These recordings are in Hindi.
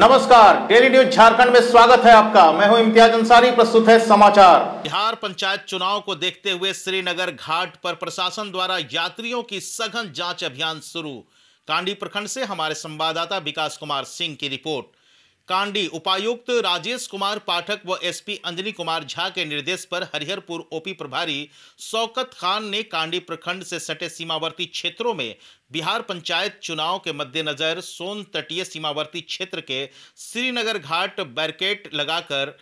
नमस्कार डेली न्यूज झारखंड में स्वागत है आपका मैं हूं इम्तियाज अंसारी प्रस्तुत है समाचार बिहार पंचायत चुनाव को देखते हुए श्रीनगर घाट पर प्रशासन द्वारा यात्रियों की सघन जांच अभियान शुरू कांडी प्रखंड से हमारे संवाददाता विकास कुमार सिंह की रिपोर्ट कांडी उपायुक्त राजेश कुमार पाठक व एसपी अंजनी कुमार झा के निर्देश पर हरिहरपुर ओपी प्रभारी शौकत खान ने कांडी प्रखंड से सटे सीमावर्ती क्षेत्रों में बिहार पंचायत चुनाव के मद्देनजर सोन तटीय सीमावर्ती क्षेत्र के श्रीनगर घाट बैरिकेड लगाकर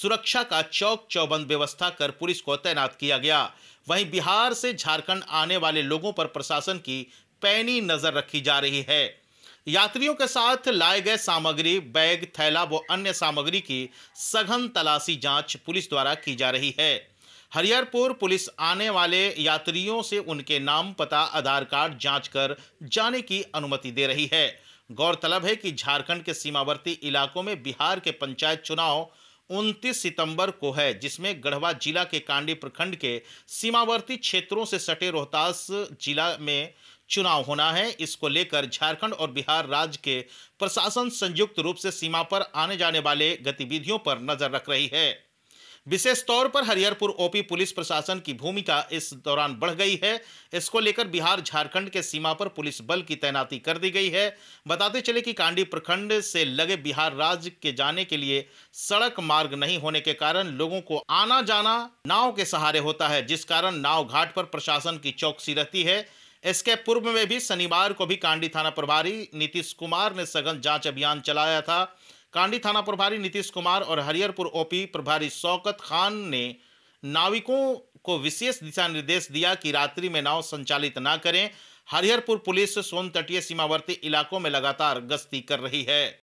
सुरक्षा का चौक चौबंद व्यवस्था कर पुलिस को तैनात किया गया वहीं बिहार से झारखंड आने वाले लोगों पर प्रशासन की पैनी नजर रखी जा रही है यात्रियों के साथ लाए गए सामग्री बैग थैला व अन्य सामग्री की सघन तलाशी जांच पुलिस द्वारा की जा रही है हरिहरपुर पुलिस आने वाले यात्रियों से उनके नाम पता आधार कार्ड जांच कर जाने की अनुमति दे रही है गौरतलब है कि झारखंड के सीमावर्ती इलाकों में बिहार के पंचायत चुनाव 29 सितंबर को है जिसमें गढ़वा जिला के कांडी प्रखंड के सीमावर्ती क्षेत्रों से सटे रोहतास जिला में चुनाव होना है इसको लेकर झारखंड और बिहार राज्य के प्रशासन संयुक्त रूप से सीमा पर आने जाने वाले गतिविधियों पर नजर रख रही है विशेष तौर पर हरिहरपुर ओपी पुलिस प्रशासन की भूमिका इस दौरान बढ़ गई है इसको लेकर बिहार झारखंड के सीमा पर पुलिस बल की तैनाती कर दी गई है बताते चले कि कांडी प्रखंड से लगे बिहार राज्य के जाने के लिए सड़क मार्ग नहीं होने के कारण लोगों को आना जाना नाव के सहारे होता है जिस कारण नाव घाट पर प्रशासन की चौकसी रहती है इसके पूर्व में भी शनिवार को भी कांडी थाना प्रभारी नीतीश कुमार ने सघन जांच अभियान चलाया था कांडी थाना प्रभारी नीतीश कुमार और हरियरपुर ओपी प्रभारी शौकत खान ने नाविकों को विशेष दिशा निर्देश दिया कि रात्रि में नाव संचालित ना करें हरिहरपुर पुलिस सोन तटीय सीमावर्ती इलाकों में लगातार गश्ती कर रही है